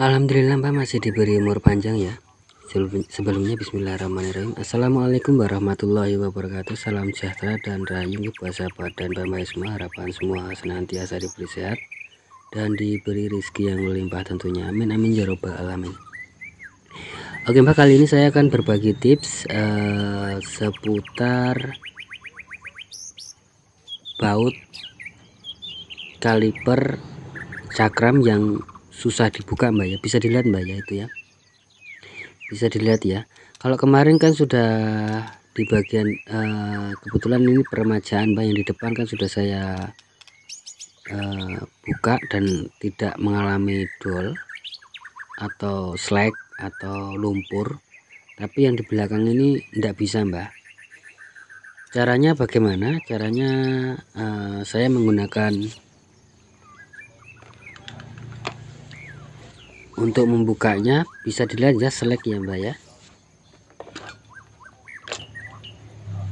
Alhamdulillah Mbak masih diberi umur panjang ya Sebelumnya Bismillahirrahmanirrahim Assalamualaikum warahmatullahi wabarakatuh Salam sejahtera dan rayu buat sahabat dan Mbak semua Harapan semua senantiasa diberi sehat Dan diberi rezeki yang melimpah tentunya Amin amin ya robbal alamin Oke Mbak kali ini saya akan berbagi tips uh, Seputar Baut Kaliper cakram yang susah dibuka mbak ya bisa dilihat mbak ya itu ya bisa dilihat ya kalau kemarin kan sudah di bagian uh, kebetulan ini peremajaan mbak yang di depan kan sudah saya uh, buka dan tidak mengalami dol atau slack atau lumpur tapi yang di belakang ini tidak bisa mbak caranya bagaimana caranya uh, saya menggunakan untuk membukanya bisa dilihat ya select ya mbak ya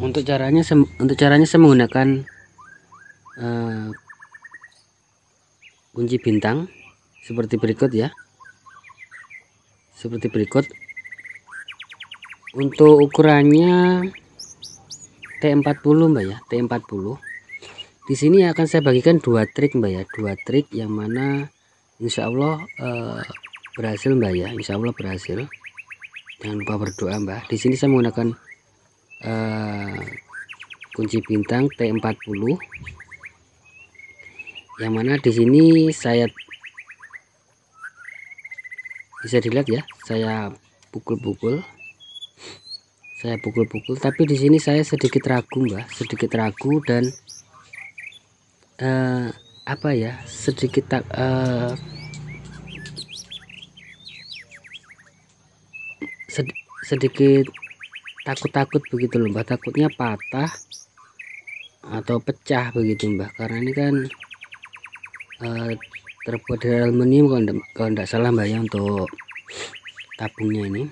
untuk caranya untuk caranya saya menggunakan uh, kunci bintang seperti berikut ya seperti berikut untuk ukurannya T40 mbak ya T40 di sini akan saya bagikan dua trik mbak ya dua trik yang mana insya Allah eh, berhasil mbak ya insya Allah berhasil jangan lupa berdoa mbak di sini saya menggunakan uh, kunci bintang T40 yang mana di sini saya bisa dilihat ya saya pukul-pukul saya pukul-pukul tapi di sini saya sedikit ragu mbak sedikit ragu dan uh, apa ya sedikit tak uh, sedikit takut-takut begitu loh mbah takutnya patah atau pecah begitu mbah karena ini kan eh, terbuat dari aluminium kalau tidak salah mbah ya untuk tabungnya ini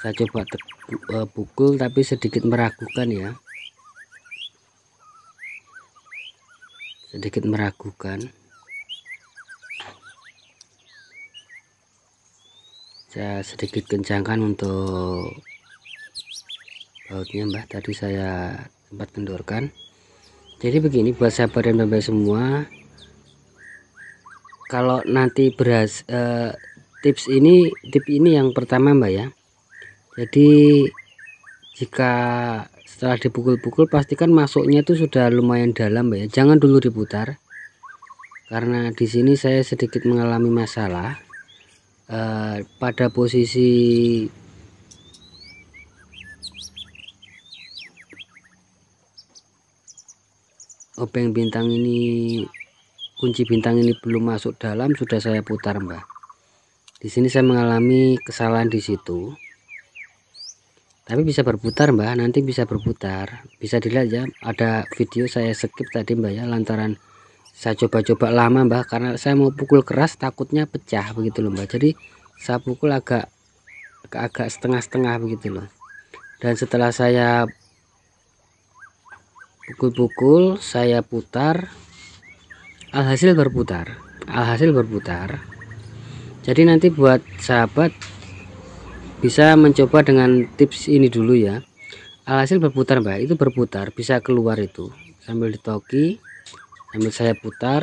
saya coba eh, pukul tapi sedikit meragukan ya sedikit meragukan saya sedikit kencangkan untuk bautnya mbah tadi saya tempat kendorkan jadi begini buat sahabat dan bapak semua kalau nanti beras eh, tips ini tip ini yang pertama mbak ya jadi jika setelah dipukul-pukul pastikan masuknya itu sudah lumayan dalam mbak ya jangan dulu diputar karena di sini saya sedikit mengalami masalah uh, pada posisi obeng bintang ini kunci bintang ini belum masuk dalam sudah saya putar mbak di sini saya mengalami kesalahan di situ tapi bisa berputar mbak nanti bisa berputar bisa dilihat ya ada video saya skip tadi mbak ya lantaran saya coba-coba lama mbah karena saya mau pukul keras takutnya pecah begitu loh mbah jadi saya pukul agak agak setengah-setengah begitu loh dan setelah saya pukul-pukul saya putar alhasil berputar alhasil berputar jadi nanti buat sahabat bisa mencoba dengan tips ini dulu ya alhasil berputar mbak itu berputar bisa keluar itu sambil ditoki sambil saya putar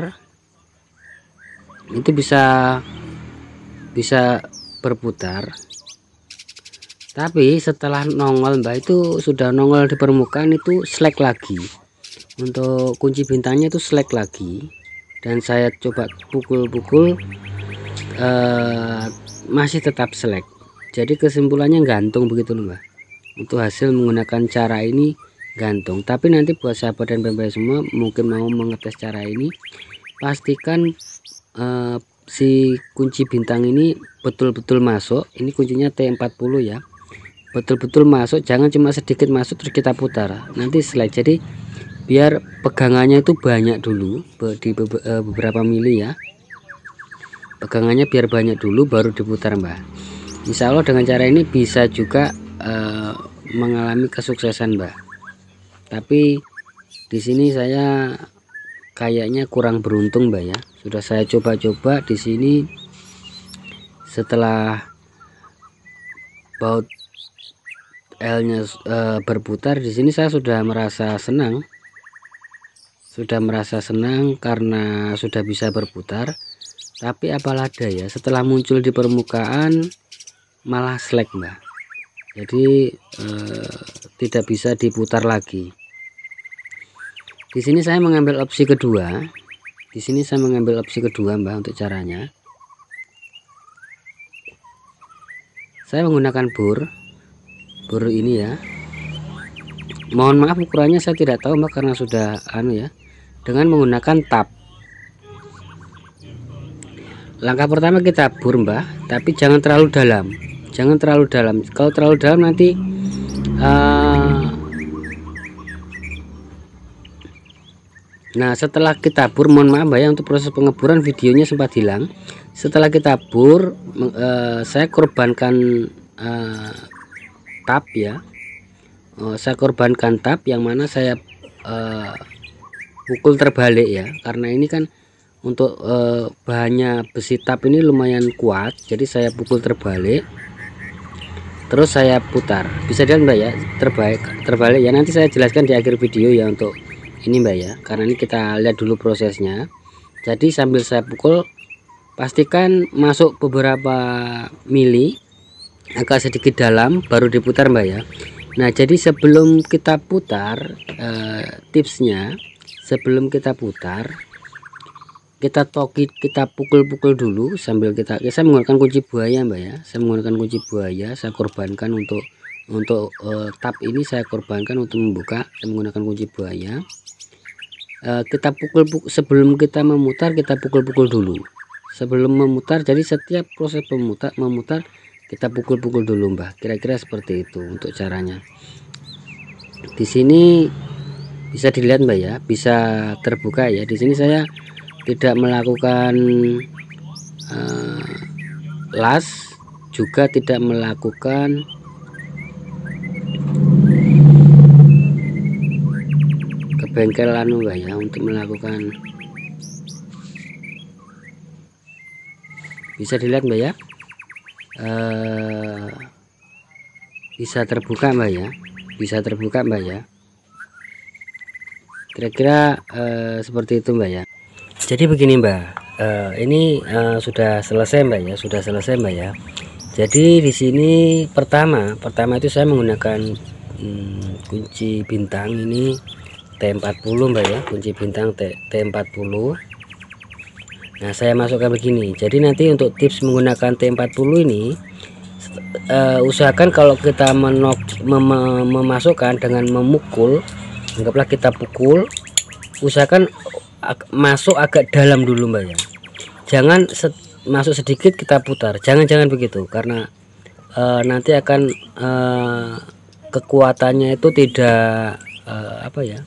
itu bisa bisa berputar tapi setelah nongol mbak itu sudah nongol di permukaan itu slack lagi untuk kunci bintangnya itu slack lagi dan saya coba pukul-pukul eh, masih tetap slack jadi kesimpulannya gantung begitu loh mbak untuk hasil menggunakan cara ini gantung tapi nanti buat sahabat dan pembeli semua mungkin mau mengetes cara ini pastikan uh, si kunci bintang ini betul-betul masuk ini kuncinya T40 ya betul-betul masuk jangan cuma sedikit masuk terus kita putar nanti slide jadi biar pegangannya itu banyak dulu di eh, beberapa mili ya pegangannya biar banyak dulu baru diputar mbak Insya Allah dengan cara ini bisa juga uh, mengalami kesuksesan mbak tapi di sini saya kayaknya kurang beruntung mbak ya sudah saya coba-coba di sini setelah baut L-nya e, berputar di sini saya sudah merasa senang sudah merasa senang karena sudah bisa berputar tapi apalah daya setelah muncul di permukaan malah slack mbak jadi e, tidak bisa diputar lagi di sini saya mengambil opsi kedua di sini saya mengambil opsi kedua mbak untuk caranya saya menggunakan bur bur ini ya mohon maaf ukurannya saya tidak tahu mbak karena sudah anu ya dengan menggunakan tap. langkah pertama kita bur mbak tapi jangan terlalu dalam jangan terlalu dalam kalau terlalu dalam nanti uh, nah setelah kita bur mohon maaf ya untuk proses pengeburan videonya sempat hilang setelah kita bur uh, eh, saya korbankan uh, eh, tab ya uh, saya korbankan tap yang mana saya uh, pukul terbalik ya karena ini kan untuk uh, bahannya besi tap ini lumayan kuat jadi saya pukul terbalik terus saya putar bisa dilihat mbak ya Terbaik, terbalik ya nanti saya jelaskan di akhir video ya untuk ini mbak ya karena ini kita lihat dulu prosesnya jadi sambil saya pukul pastikan masuk beberapa mili agak sedikit dalam baru diputar mbak ya nah jadi sebelum kita putar eh, tipsnya sebelum kita putar kita tokit kita pukul-pukul dulu sambil kita ya saya menggunakan kunci buaya mbak ya saya menggunakan kunci buaya saya korbankan untuk untuk uh, eh, tab ini saya korbankan untuk membuka saya menggunakan kunci buaya uh, kita pukul, pukul sebelum kita memutar kita pukul-pukul dulu sebelum memutar jadi setiap proses memutar memutar kita pukul-pukul dulu mbak kira-kira seperti itu untuk caranya di sini bisa dilihat mbak ya bisa terbuka ya di sini saya tidak melakukan uh, las juga tidak melakukan kebengkelan enggak ya untuk melakukan bisa dilihat mbak ya uh, bisa terbuka mbak ya bisa terbuka mbak ya kira-kira uh, seperti itu mbak ya jadi begini mbak uh, ini uh, sudah selesai mbak ya sudah selesai mbak ya jadi di sini pertama pertama itu saya menggunakan hmm, kunci bintang ini T40 mbak ya kunci bintang T, T40 nah saya masukkan begini jadi nanti untuk tips menggunakan T40 ini uh, usahakan kalau kita menok, mem, memasukkan dengan memukul anggaplah kita pukul usahakan masuk agak dalam dulu mbak ya jangan se masuk sedikit kita putar jangan-jangan begitu karena e, nanti akan e, kekuatannya itu tidak e, apa ya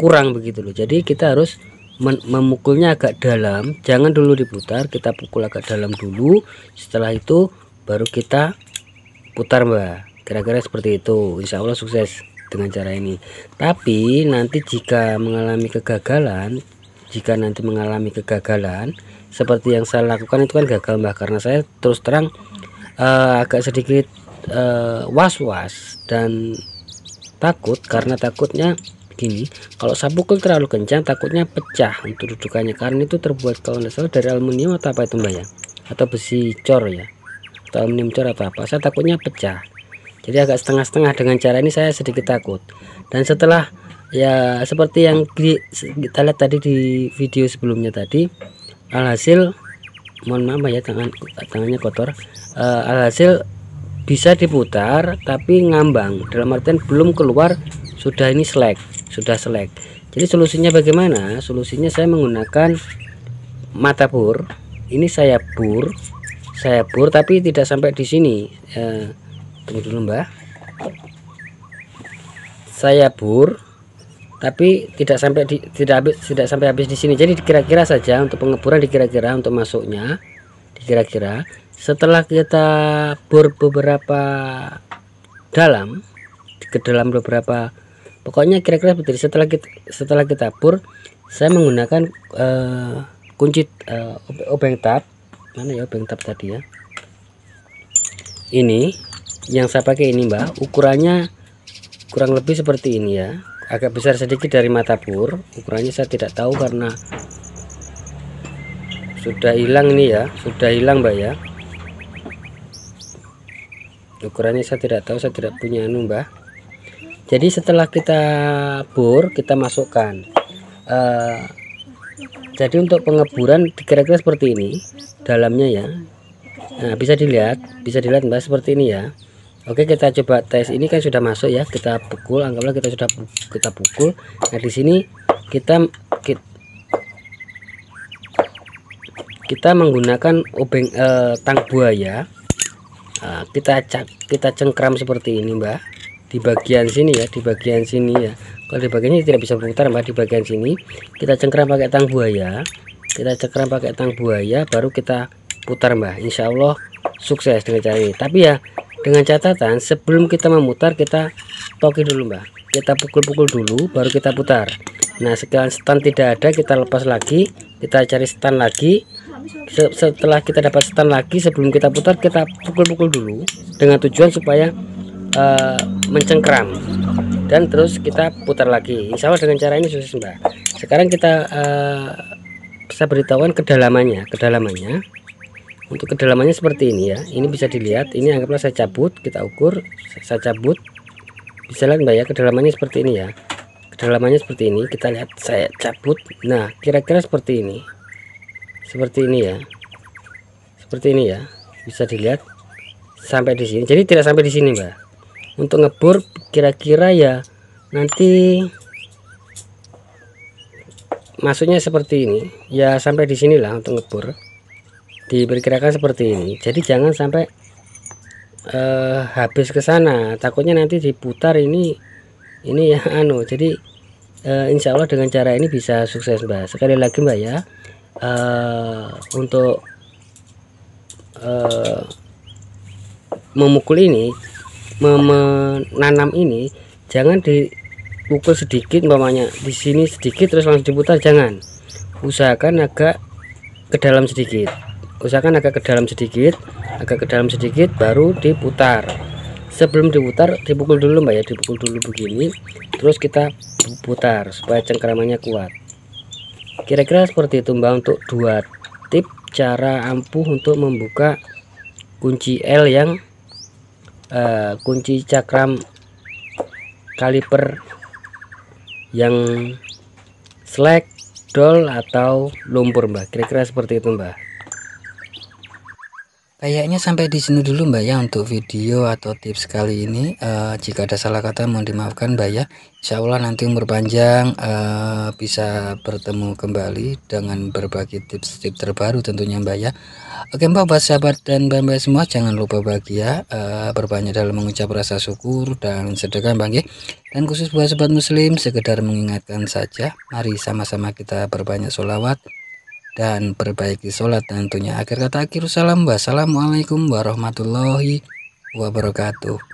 kurang begitu loh jadi kita harus memukulnya agak dalam jangan dulu diputar kita pukul agak dalam dulu setelah itu baru kita putar mbak kira-kira seperti itu Insya Allah sukses dengan cara ini tapi nanti jika mengalami kegagalan jika nanti mengalami kegagalan seperti yang saya lakukan itu kan gagal mbah karena saya terus terang uh, agak sedikit eh, was-was uh, dan takut karena takutnya gini kalau saya pukul terlalu kencang takutnya pecah untuk dudukannya karena itu terbuat kalau tidak salah dari aluminium atau apa itu mbah ya atau besi cor ya atau aluminium cor atau apa saya takutnya pecah jadi agak setengah-setengah dengan cara ini saya sedikit takut dan setelah ya seperti yang kita lihat tadi di video sebelumnya tadi alhasil mohon maaf ya tangan tangannya kotor uh, alhasil bisa diputar tapi ngambang dalam artian belum keluar sudah ini selek sudah selek jadi solusinya bagaimana solusinya saya menggunakan mata bur ini saya bur saya bur tapi tidak sampai di sini uh, tunggu dulu mbak saya bur tapi tidak sampai di, tidak habis tidak sampai habis di sini jadi kira-kira saja untuk pengeburan dikira-kira untuk masuknya dikira-kira setelah kita bur beberapa dalam ke dalam beberapa pokoknya kira-kira seperti -kira setelah kita setelah kita bor saya menggunakan uh, kunci uh, obeng tab mana ya obeng tab tadi ya ini yang saya pakai ini mbak ukurannya kurang lebih seperti ini ya agak besar sedikit dari mata pur ukurannya saya tidak tahu karena sudah hilang ini ya sudah hilang mbak ya ukurannya saya tidak tahu saya tidak punya anu mbak jadi setelah kita bor kita masukkan uh, jadi untuk pengeburan kira-kira seperti ini dalamnya ya Nah, bisa dilihat, bisa dilihat Mbak seperti ini ya. Oke kita coba tes ini kan sudah masuk ya kita pukul anggaplah kita sudah kita pukul nah di sini kita kita, menggunakan obeng eh, tang buaya nah, kita cak kita cengkram seperti ini mbak di bagian sini ya di bagian sini ya kalau di bagian ini tidak bisa berputar mbak di bagian sini kita cengkram pakai tang buaya kita cengkram pakai tang buaya baru kita putar mbak Insya Allah sukses dengan cara ini tapi ya dengan catatan sebelum kita memutar kita toki dulu mbak kita pukul-pukul dulu baru kita putar nah sekian stand tidak ada kita lepas lagi kita cari stand lagi setelah kita dapat stand lagi sebelum kita putar kita pukul-pukul dulu dengan tujuan supaya uh, mencengkram dan terus kita putar lagi insya Allah dengan cara ini sukses mbak sekarang kita uh, bisa beritahuan kedalamannya kedalamannya untuk kedalamannya seperti ini ya ini bisa dilihat ini anggaplah saya cabut kita ukur saya cabut bisa lihat mbak ya kedalamannya seperti ini ya kedalamannya seperti ini kita lihat saya cabut nah kira-kira seperti ini seperti ini ya seperti ini ya bisa dilihat sampai di sini jadi tidak sampai di sini mbak untuk ngebur kira-kira ya nanti masuknya seperti ini ya sampai di sinilah untuk ngebur diperkirakan seperti ini jadi jangan sampai uh, habis ke sana takutnya nanti diputar ini ini ya anu jadi uh, insya Allah dengan cara ini bisa sukses mbak sekali lagi mbak ya uh, untuk uh, memukul ini menanam ini jangan dipukul sedikit umpamanya di sini sedikit terus langsung diputar jangan usahakan agak ke dalam sedikit usahakan agak ke dalam sedikit agak ke dalam sedikit baru diputar sebelum diputar dipukul dulu mbak ya dipukul dulu begini terus kita putar supaya cengkeramannya kuat kira-kira seperti itu mbak untuk dua tip cara ampuh untuk membuka kunci L yang uh, kunci cakram kaliper yang slack dol atau lumpur mbak kira-kira seperti itu mbak Kayaknya sampai di sini dulu Mbak ya untuk video atau tips kali ini. Uh, jika ada salah kata mohon dimaafkan Mbak ya. Insya Allah nanti umur panjang uh, bisa bertemu kembali dengan berbagi tips-tips terbaru tentunya Mbak ya. Oke Mbak, buat sahabat dan Mbak-Mbak semua jangan lupa bahagia, uh, berbanyak dalam mengucap rasa syukur dan sedekah Mbak ya. Dan khusus buat sahabat muslim sekedar mengingatkan saja, mari sama-sama kita berbanyak sholawat dan perbaiki sholat tentunya. Akhir kata akhir salam wassalamualaikum warahmatullahi wabarakatuh.